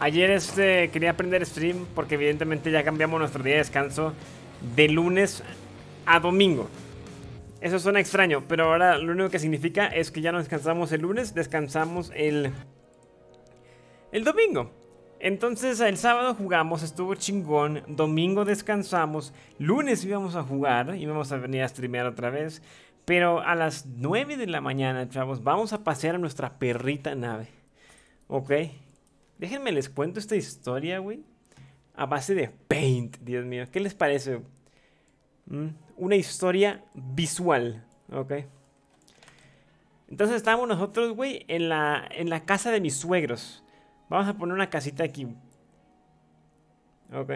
Ayer este, quería aprender stream porque evidentemente ya cambiamos nuestro día de descanso de lunes a domingo. Eso suena extraño, pero ahora lo único que significa es que ya no descansamos el lunes, descansamos el, el domingo. Entonces el sábado jugamos, estuvo chingón, domingo descansamos, lunes íbamos a jugar, y íbamos a venir a streamear otra vez, pero a las 9 de la mañana, chavos, vamos a pasear a nuestra perrita nave. ¿Ok? Déjenme les cuento esta historia, güey. A base de paint, Dios mío. ¿Qué les parece? Mm, una historia visual, ¿ok? Entonces estábamos nosotros, güey, en la, en la casa de mis suegros. Vamos a poner una casita aquí. Ok.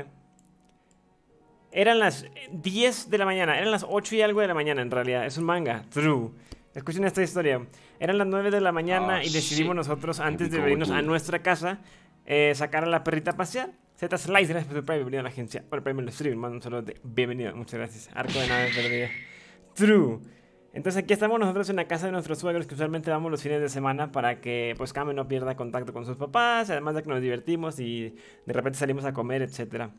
Eran las 10 de la mañana. Eran las 8 y algo de la mañana, en realidad. Es un manga. True. Escuchen esta historia. Eran las 9 de la mañana ah, y decidimos nosotros, antes de venirnos a nuestra casa, eh, sacar a la perrita a pasear. Z Slice, gracias por tu Prime, bienvenido a la agencia. Por el Prime stream. mando un saludo de bienvenido, muchas gracias. Arco de naves perdida. True. Entonces aquí estamos nosotros en la casa de nuestros suegros que usualmente vamos los fines de semana para que pues Kame no pierda contacto con sus papás, además de que nos divertimos y de repente salimos a comer, etcétera.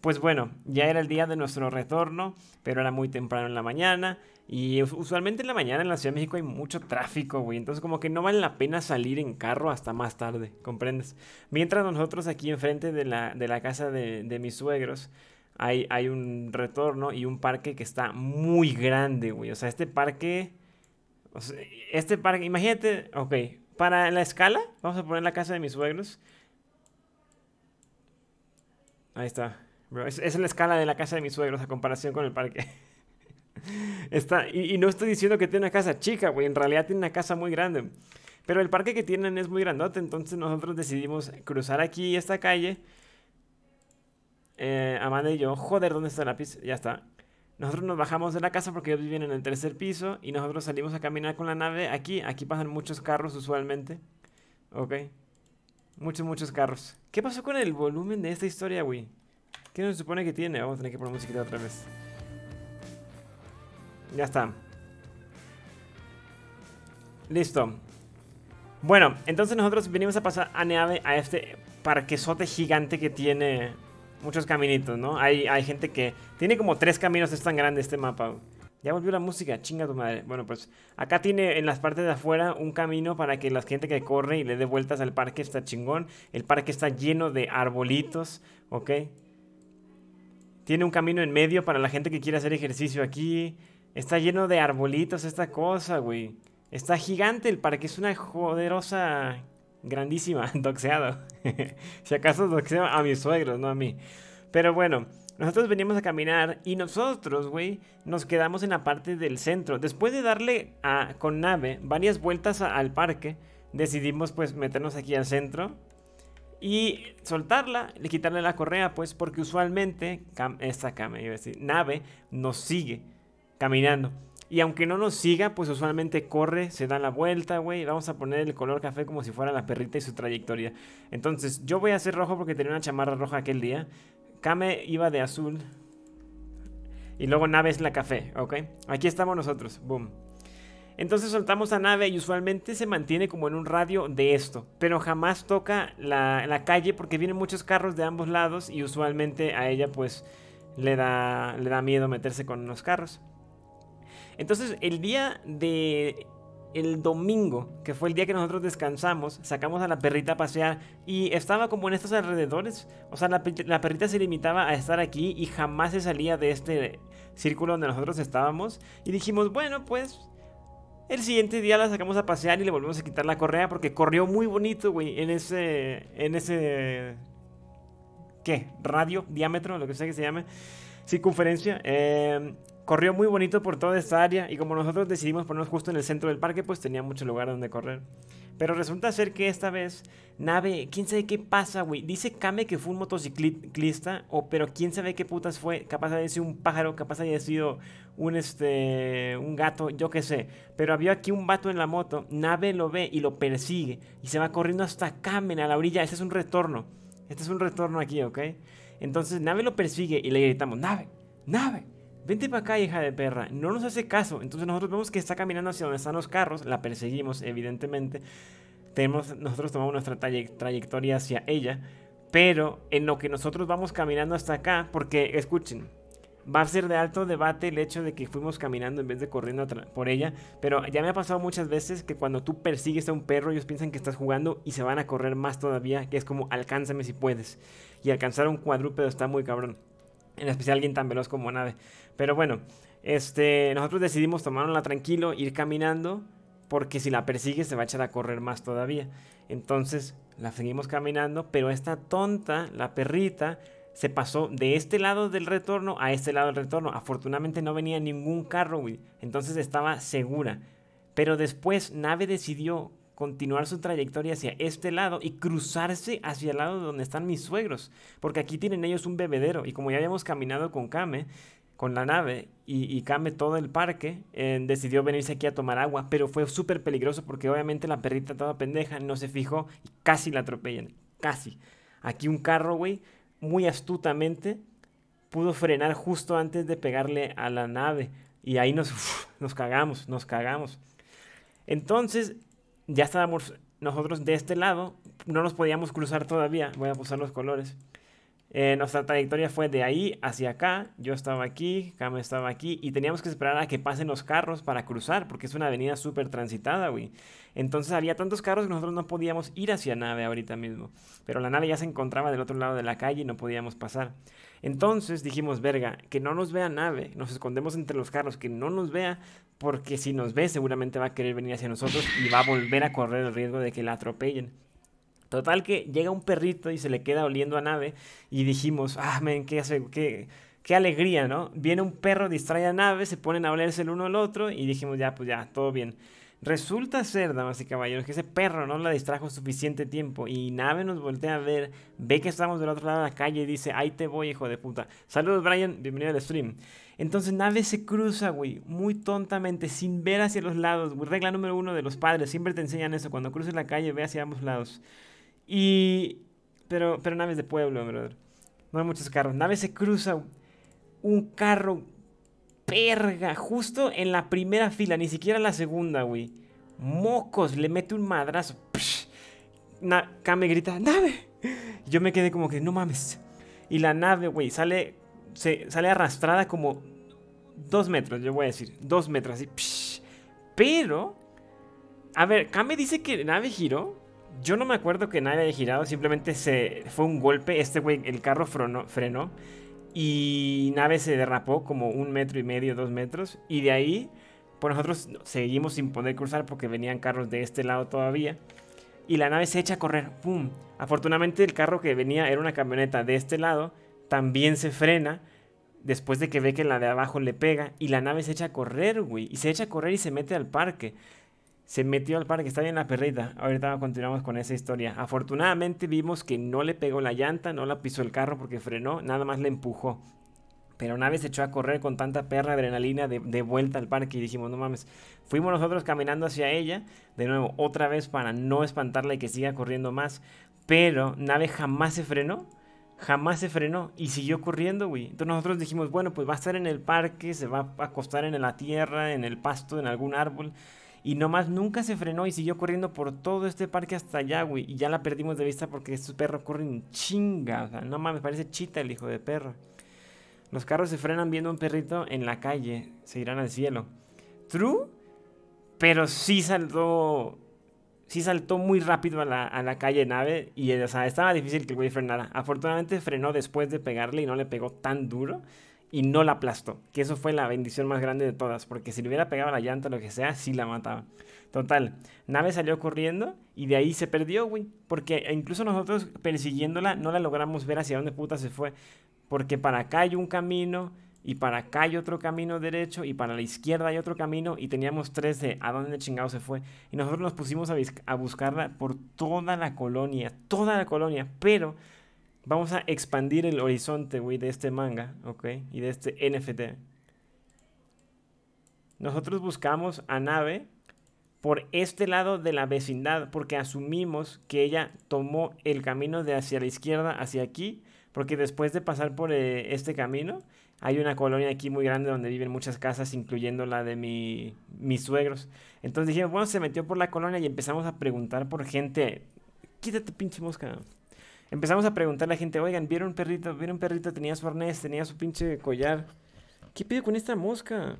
Pues bueno, ya era el día de nuestro retorno, pero era muy temprano en la mañana. Y usualmente en la mañana en la Ciudad de México hay mucho tráfico, güey. Entonces como que no vale la pena salir en carro hasta más tarde, ¿comprendes? Mientras nosotros aquí enfrente de la, casa de, mis suegros, hay, hay, un retorno y un parque que está muy grande, güey. O sea, este parque. este parque, imagínate, ok, para la escala, vamos a poner la casa de mis suegros. Ahí está es, la escala de la casa de mis suegros a comparación con el parque. Está, y, no estoy diciendo que tiene una casa chica, güey. En realidad tiene una casa muy grande. Pero el parque que tienen es muy grandote. Entonces nosotros decidimos cruzar aquí esta calle. Eh, Amanda y yo. Joder, ¿dónde está la lápiz? Ya está. Nosotros nos bajamos de la casa porque ellos viven en el tercer piso. Y nosotros salimos a caminar con la nave aquí. Aquí pasan muchos carros usualmente. Ok. Muchos, muchos carros. ¿Qué pasó con el volumen de esta historia, güey? ¿Qué se supone que tiene? Vamos a tener que poner música otra vez. Ya está. Listo. Bueno, entonces nosotros venimos a pasar a Neave a este parquesote gigante que tiene muchos caminitos, ¿no? Hay, hay gente que tiene como tres caminos, es tan grande este mapa. Ya volvió la música, chinga tu madre. Bueno, pues acá tiene en las partes de afuera un camino para que la gente que corre y le dé vueltas al parque está chingón. El parque está lleno de arbolitos, ¿ok? Tiene un camino en medio para la gente que quiere hacer ejercicio aquí. Está lleno de arbolitos esta cosa, güey. Está gigante el parque, es una joderosa grandísima, doxeado. si acaso doxeo a mis suegros, no a mí. Pero bueno, nosotros venimos a caminar y nosotros, güey, nos quedamos en la parte del centro. Después de darle a, con nave varias vueltas al parque, decidimos pues meternos aquí al centro y soltarla, le quitarle la correa, pues porque usualmente esta cama, iba a decir, nave nos sigue caminando. Y aunque no nos siga, pues usualmente corre, se da la vuelta, güey. Vamos a poner el color café como si fuera la perrita y su trayectoria. Entonces, yo voy a hacer rojo porque tenía una chamarra roja aquel día. Kame iba de azul. Y luego nave es la café, ¿ok? Aquí estamos nosotros, boom. Entonces soltamos la nave y usualmente se mantiene como en un radio de esto, pero jamás toca la, calle porque vienen muchos carros de ambos lados y usualmente a ella pues le da, le da miedo meterse con los carros. Entonces el día de el domingo, que fue el día que nosotros descansamos, sacamos a la perrita a pasear y estaba como en estos alrededores. O sea, la, la, perrita se limitaba a estar aquí y jamás se salía de este círculo donde nosotros estábamos. Y dijimos, bueno, pues el siguiente día la sacamos a pasear y le volvemos a quitar la correa porque corrió muy bonito, güey, en ese. En ese. ¿Qué? Radio, diámetro, lo que sea que se llame. Circunferencia. Em, corrió muy bonito por toda esta área y como nosotros decidimos ponernos justo en el centro del parque, pues tenía mucho lugar donde correr. Pero resulta ser que esta vez, Nave, quién sabe qué pasa, güey. Dice Kame que fue un motociclista, o, pero quién sabe qué putas fue. Capaz haya sido un pájaro, capaz haya sido un, este, un gato, yo qué sé. Pero había aquí un vato en la moto, Nave lo ve y lo persigue. Y se va corriendo hasta Kamen, a la orilla. Este es un retorno. Este es un retorno aquí, ¿ok? Entonces Nave lo persigue y le gritamos, Nave, Nave, vente para acá, hija de perra. No nos hace caso. Entonces nosotros vemos que está caminando hacia donde están los carros. La perseguimos, evidentemente. Tenemos, nosotros tomamos nuestra trayectoria hacia ella. Pero en lo que nosotros vamos caminando hasta acá, porque escuchen, va a ser de alto debate el hecho de que fuimos caminando en vez de corriendo por ella, pero ya me ha pasado muchas veces que cuando tú persigues a un perro ellos piensan que estás jugando y se van a correr más todavía, que es como alcánzame si puedes. Y alcanzar a un cuadrúpedo está muy cabrón, en especial alguien tan veloz como nave. Pero bueno, este, nosotros decidimos tomárnosla tranquilo, ir caminando, porque si la persigues se va a echar a correr más todavía. Entonces la seguimos caminando, pero esta tonta, la perrita, se pasó de este lado del retorno a este lado del retorno. Afortunadamente no venía ningún carro, güey. Entonces estaba segura. Pero después Nave decidió continuar su trayectoria hacia este lado y cruzarse hacia el lado donde están mis suegros. Porque aquí tienen ellos un bebedero. Y como ya habíamos caminado con Kame, con la nave, y, y Kame todo el parque, eh, decidió venirse aquí a tomar agua. Pero fue súper peligroso porque obviamente la perrita estaba pendeja no se fijó y casi la atropellan. Casi. Aquí un carro, güey muy astutamente pudo frenar justo antes de pegarle a la nave. Y ahí nos, nos cagamos, nos cagamos. Entonces, ya estábamos nosotros de este lado, no nos podíamos cruzar todavía. Voy a usar los colores. Eh, nuestra trayectoria fue de ahí hacia acá, yo estaba aquí, Cam estaba aquí y teníamos que esperar a que pasen los carros para cruzar porque es una avenida súper transitada, güey. Entonces había tantos carros que nosotros no podíamos ir hacia nave ahorita mismo, pero la nave ya se encontraba del otro lado de la calle y no podíamos pasar. Entonces dijimos, verga, que no nos vea nave, nos escondemos entre los carros, que no nos vea porque si nos ve seguramente va a querer venir hacia nosotros y va a volver a correr el riesgo de que la atropellen. Total que llega un perrito y se le queda oliendo a nave y dijimos, ah, men, qué hace, qué, qué alegría, ¿no? Viene un perro, distrae a nave, se ponen a olerse el uno al otro y dijimos, ya, pues ya, todo bien. Resulta ser, damas y caballeros, que ese perro no la distrajo suficiente tiempo y Nave nos voltea a ver, ve que estamos del otro lado de la calle y dice, ahí te voy, hijo de puta. Saludos, Brian, bienvenido al stream. Entonces Nave se cruza, güey, muy tontamente, sin ver hacia los lados. Regla número uno de los padres, siempre te enseñan eso, cuando cruces la calle ve hacia ambos lados. Y. Pero, pero naves de pueblo, brother. No hay muchos carros. Nave se cruza un carro perga justo en la primera fila, ni siquiera la segunda, güey. Mocos, le mete un madrazo. Kame grita, nave. Yo me quedé como que, no mames. Y la nave, güey, sale, se, sale arrastrada como dos metros, yo voy a decir. Dos metros, y Psh. Pero, a ver, Kame dice que nave giró. Yo no me acuerdo que nadie haya girado, simplemente se fue un golpe. Este güey, el carro frenó, y nave se derrapó como un metro y medio, dos metros. Y de ahí, pues nosotros seguimos sin poder cruzar porque venían carros de este lado todavía. Y la nave se echa a correr, ¡pum! Afortunadamente el carro que venía era una camioneta de este lado, también se frena después de que ve que la de abajo le pega y la nave se echa a correr, güey. Y se echa a correr y se mete al parque se metió al parque, está bien la perrita. Ahorita continuamos con esa historia. Afortunadamente vimos que no le pegó la llanta, no la pisó el carro porque frenó, nada más le empujó. Pero Nave se echó a correr con tanta perra adrenalina de, vuelta al parque y dijimos, no mames, fuimos nosotros caminando hacia ella, de nuevo, otra vez para no espantarla y que siga corriendo más. Pero Nave jamás se frenó, jamás se frenó y siguió corriendo, güey. Entonces nosotros dijimos, bueno, pues va a estar en el parque, se va a acostar en la tierra, en el pasto, en algún árbol y nomás nunca se frenó y siguió corriendo por todo este parque hasta allá, güey. Y ya la perdimos de vista porque estos perros corren chinga. O me no parece chita el hijo de perro. Los carros se frenan viendo a un perrito en la calle. Se irán al cielo. True, pero sí saltó. Sí saltó muy rápido a la, calle nave. Y o sea, estaba difícil que el güey frenara. Afortunadamente frenó después de pegarle y no le pegó tan duro y no la aplastó. Que eso fue la bendición más grande de todas, porque si le hubiera pegado la llanta o lo que sea, sí la mataba. Total, Nave salió corriendo y de ahí se perdió, güey. Porque incluso nosotros persiguiéndola no la logramos ver hacia dónde puta se fue. Porque para acá hay un camino y para acá hay otro camino derecho y para la izquierda hay otro camino y teníamos tres de a dónde chingado se fue. Y nosotros nos pusimos a, a buscarla por toda la colonia, toda la colonia, pero Vamos a expandir el horizonte, güey, de este manga, ¿ok? Y de este NFT. Nosotros buscamos a Nave por este lado de la vecindad, porque asumimos que ella tomó el camino de hacia la izquierda, hacia aquí, porque después de pasar por eh, este camino, hay una colonia aquí muy grande donde viven muchas casas, incluyendo la de mis suegros. Entonces dijimos, bueno, se metió por la colonia y empezamos a preguntar por gente. Quítate, pinche mosca empezamos a preguntar a la gente, oigan, ¿vieron un perrito? ¿Vieron un perrito? Tenía su arnés, tenía su pinche collar. ¿Qué pide con esta mosca?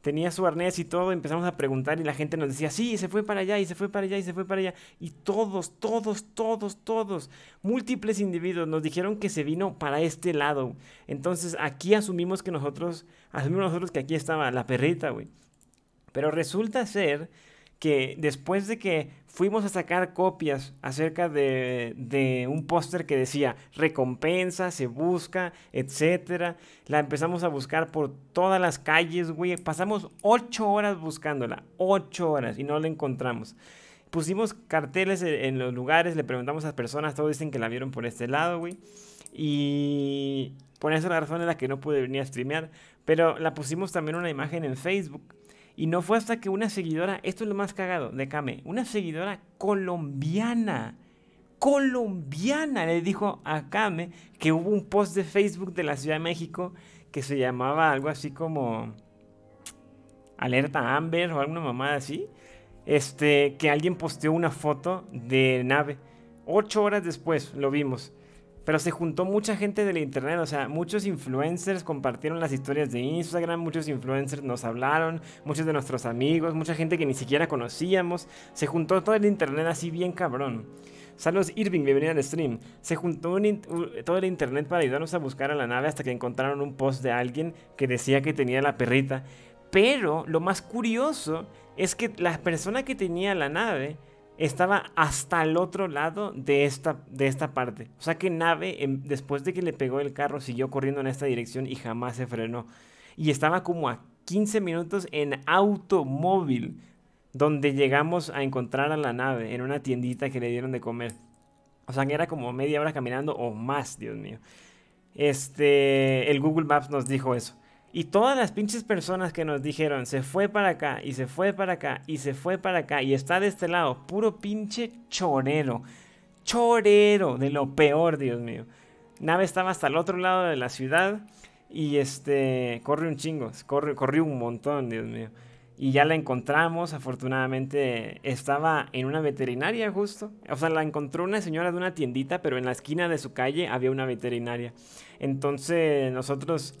Tenía su arnés y todo, empezamos a preguntar y la gente nos decía, sí, se fue para allá y se fue para allá y se fue para allá. Y todos, todos, todos, todos, múltiples individuos nos dijeron que se vino para este lado. Entonces aquí asumimos que nosotros, asumimos nosotros que aquí estaba la perrita, güey. Pero resulta ser que después de que fuimos a sacar copias acerca de, un póster que decía recompensa, se busca, etcétera, la empezamos a buscar por todas las calles, güey. Pasamos ocho horas buscándola, ocho horas, y no la encontramos. Pusimos carteles e, en los lugares, le preguntamos a las personas, todos dicen que la vieron por este lado, güey. Y por eso la razón es la que no pude venir a streamear. Pero la pusimos también una imagen en Facebook y no fue hasta que una seguidora, esto es lo más cagado de Kame, una seguidora colombiana, colombiana, le dijo a Kame que hubo un post de Facebook de la Ciudad de México que se llamaba algo así como Alerta Amber o alguna mamada así, este, que alguien posteó una foto de nave. Ocho horas después lo vimos. Pero se juntó mucha gente del internet, o sea, muchos influencers compartieron las historias de Instagram, muchos influencers nos hablaron, muchos de nuestros amigos, mucha gente que ni siquiera conocíamos. Se juntó todo el internet así bien cabrón. Saludos Irving, bienvenido al stream. Se juntó todo el internet para ayudarnos a buscar a la nave hasta que encontraron un post de alguien que decía que tenía la perrita. Pero lo más curioso es que la persona que tenía la nave estaba hasta el otro lado de esta, de esta parte. O sea que Nave, em, después de que le pegó el carro, siguió corriendo en esta dirección y jamás se frenó. Y estaba como a 15 minutos en automóvil, donde llegamos a encontrar a la nave en una tiendita que le dieron de comer. O sea que era como media hora caminando o más, Dios mío. Este, el Google Maps nos dijo eso. Y todas las pinches personas que nos dijeron, se fue para acá, y se fue para acá, y se fue para acá, y está de este lado, puro pinche chorero. Chorero, de lo peor, Dios mío. Nave estaba hasta el otro lado de la ciudad y este, corre un chingo, corre, corrió un montón, Dios mío. Y ya la encontramos, afortunadamente estaba en una veterinaria justo. O sea, la encontró una señora de una tiendita, pero en la esquina de su calle había una veterinaria. Entonces nosotros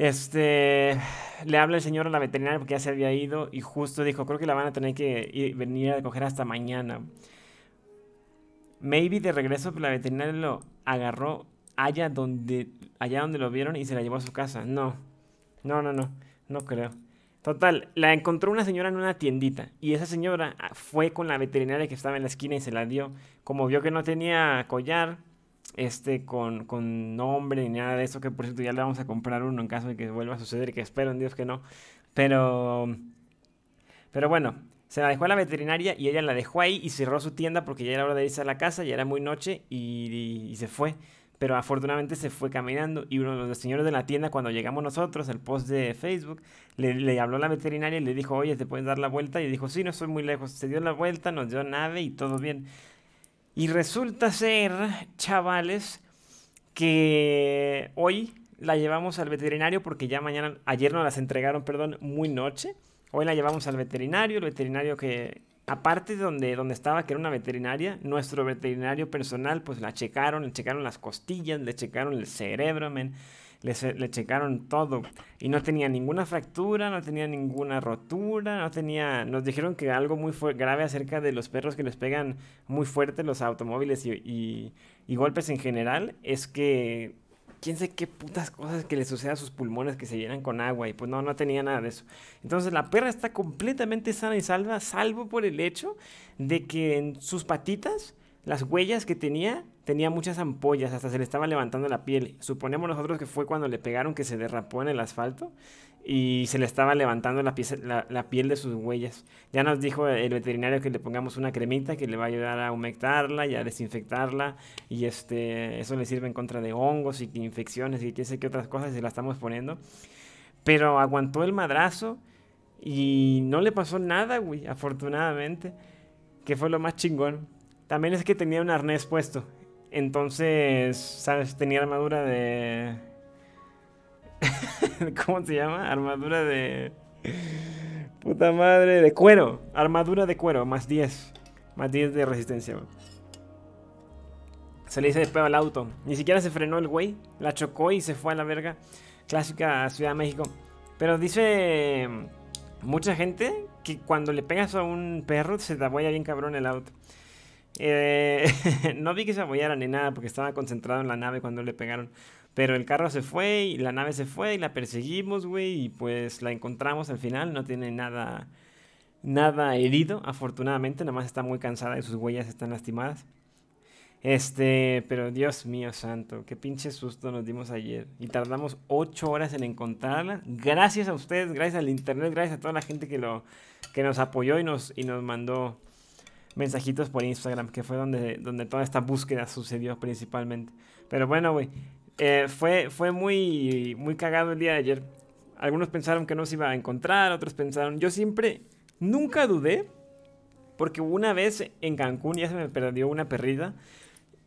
este, le habla el señor a la veterinaria porque ya se había ido y justo dijo, creo que la van a tener que venir a coger hasta mañana. Maybe de regreso pues, la veterinaria lo agarró allá donde, allá donde lo vieron y se la llevó a su casa. No, no, no, no, no creo. Total, la encontró una señora en una tiendita y esa señora fue con la veterinaria que estaba en la esquina y se la dio. Como vio que no tenía collar, este con, con nombre ni nada de eso, que por cierto ya le vamos a comprar uno en caso de que vuelva a suceder, que espero en Dios que no. Pero, pero bueno, se la dejó a la veterinaria y ella la dejó ahí y cerró su tienda porque ya era hora de irse a la casa, ya era muy noche y, se fue. Pero afortunadamente se fue caminando y uno de los señores de la tienda, cuando llegamos nosotros, el post de Facebook, le, le habló a la veterinaria y le dijo, oye, ¿te puedes dar la vuelta? Y dijo, sí, no estoy muy lejos. Se dio la vuelta, nos dio nave y todo bien. Y resulta ser, chavales, que hoy la llevamos al veterinario porque ya mañana, ayer nos las entregaron, perdón, muy noche. Hoy la llevamos al veterinario, el veterinario que, aparte de donde, donde estaba, que era una veterinaria, nuestro veterinario personal, pues la checaron, le checaron las costillas, le checaron el cerebro, men le, checaron todo y no tenía ninguna fractura, no tenía ninguna rotura, no tenía... Nos dijeron que algo muy grave acerca de los perros que les pegan muy fuerte los automóviles y, golpes en general es que quién sabe qué putas cosas que le sucede a sus pulmones que se llenan con agua y pues no, no tenía nada de eso. Entonces la perra está completamente sana y salva, salvo por el hecho de que en sus patitas, las huellas que tenía, tenía muchas ampollas, hasta se le estaba levantando la piel. Suponemos nosotros que fue cuando le pegaron que se derrapó en el asfalto y se le estaba levantando la, piel de sus huellas. Ya nos dijo el veterinario que le pongamos una cremita que le va a ayudar a humectarla y a desinfectarla y este, eso le sirve en contra de hongos y infecciones y qué sé qué otras cosas se la estamos poniendo. Pero aguantó el madrazo y no le pasó nada, güey, afortunadamente, que fue lo más chingón. También es que tenía un arnés puesto entonces, ¿sabes? Tenía armadura de... ¿Cómo se llama? Armadura de... Puta madre, de cuero. Armadura de cuero, más 10. Más 10 de resistencia. Se le hizo despego al auto. Ni siquiera se frenó el güey. La chocó y se fue a la verga. Clásica Ciudad de México. Pero dice mm, mucha gente que cuando le pegas a un perro se te apoya bien cabrón el auto. Eh, no vi que se apoyaran ni nada porque estaba concentrado en la nave cuando le pegaron. Pero el carro se fue y la nave se fue y la perseguimos, güey. Y pues la encontramos al final. No tiene nada, nada herido, afortunadamente. Nada más está muy cansada y sus huellas están lastimadas. Este, pero Dios mío santo, qué pinche susto nos dimos ayer. Y tardamos ocho horas en encontrarla. Gracias a ustedes, gracias al internet, gracias a toda la gente que, lo, que nos apoyó y nos, y nos mandó mensajitos por Instagram, que fue donde, donde toda esta búsqueda sucedió principalmente. Pero bueno, güey, eh, fue, fue muy, muy cagado el día de ayer. Algunos pensaron que no se iba a encontrar, otros pensaron, yo siempre, nunca dudé, porque una vez en Cancún ya se me perdió una perrida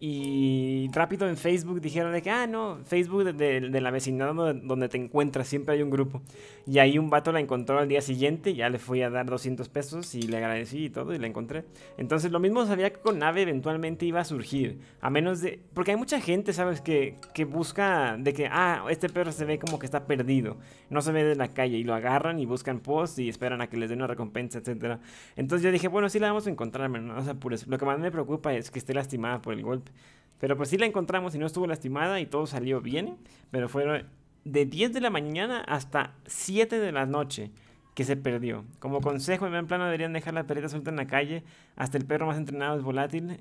y rápido en Facebook dijeron de que, ah, no, Facebook de, la vecindad donde, te encuentras, siempre hay un grupo. Y ahí un vato la encontró al día siguiente, ya le fui a dar 200 pesos y le agradecí y todo y la encontré. Entonces lo mismo sabía que con ave eventualmente iba a surgir, a menos de... Porque hay mucha gente, ¿sabes? Que, que busca de que, ah, este perro se ve como que está perdido, no se ve de la calle y lo agarran y buscan post y esperan a que les den una recompensa, etc. Entonces yo dije, bueno, sí la vamos a encontrar, ¿no? se sea, lo que más me preocupa es que esté lastimada por el golpe. Pero pues sí la encontramos y no estuvo lastimada y todo salió bien. Pero fueron de 10 de la mañana hasta 7 de la noche que se perdió. Como consejo, en plan plano deberían dejar la perrita suelta en la calle. Hasta el perro más entrenado es volátil.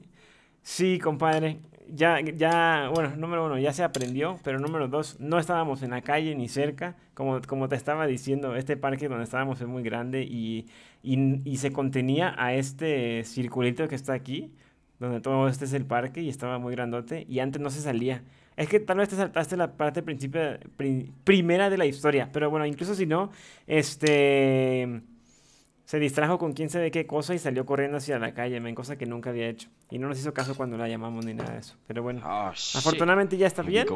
Sí, compadre. Ya, ya, bueno, número uno, ya se aprendió, pero número dos, no estábamos en la calle ni cerca. Como, te estaba diciendo, este parque donde estábamos es muy grande y, y se contenía a este circulito que está aquí donde todo este es el parque y estaba muy grandote y antes no se salía. Es que tal vez te saltaste la parte principio primera de la historia, pero bueno, incluso si no, este se distrajo con quién sabe qué cosa y salió corriendo hacia la calle, cosa que nunca había hecho. Y no nos hizo caso cuando la llamamos ni nada de eso. Pero bueno, oh, afortunadamente ya está bien.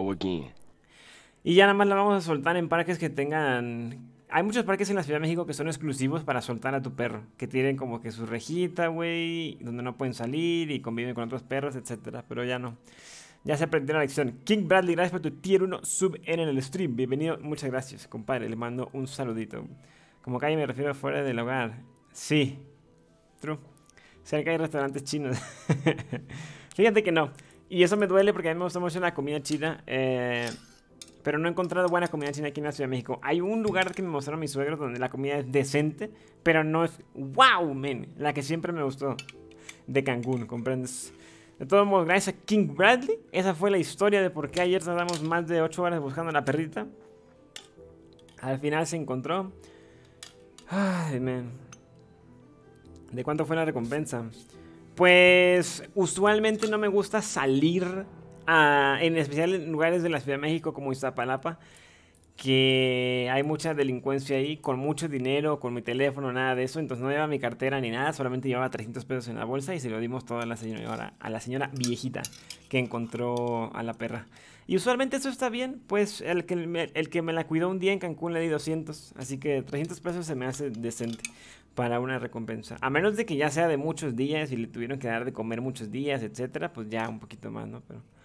Y ya nada más la vamos a soltar en parques que tengan hay muchos parques en la Ciudad de México que son exclusivos para soltar a tu perro, que tienen como que su rejita, güey, donde no pueden salir y conviven con otros perros, etcétera, pero ya no. Ya se aprendió la lección. King Bradley, gracias por tu tier 1 sub en el stream. Bienvenido, muchas gracias, compadre. Le mando un saludito. Como calle me refiero a fuera del hogar. Sí. True. Cerca hay restaurantes chinos. Fíjate que no. Y eso me duele porque a mí me gusta mucho la comida china. Eh, pero no he encontrado buena comida china aquí en la Ciudad de México. Hay un lugar que me mostraron mis suegros donde la comida es decente, pero no es wow, men, la que siempre me gustó de Cancún, ¿comprendes? De todos modos, gracias a King Bradley, esa fue la historia de por qué ayer tardamos más de 8 horas buscando a la perrita. Al final se encontró. Ay, men! ¿De cuánto fue la recompensa? Pues usualmente no me gusta salir en especial en lugares de la Ciudad de México como Iztapalapa, que hay mucha delincuencia ahí, con mucho dinero, con mi teléfono, nada de eso. Entonces no llevaba mi cartera ni nada, solamente llevaba 300 pesos en la bolsa y se lo dimos todo a la señora, a la señora viejita que encontró a la perra. Y usualmente eso está bien, pues el que, me, el que me la cuidó un día en Cancún le di 200, así que 300 pesos se me hace decente para una recompensa. A menos de que ya sea de muchos días y le tuvieron que dar de comer muchos días, etcétera, pues ya un poquito más, ¿no? Pero...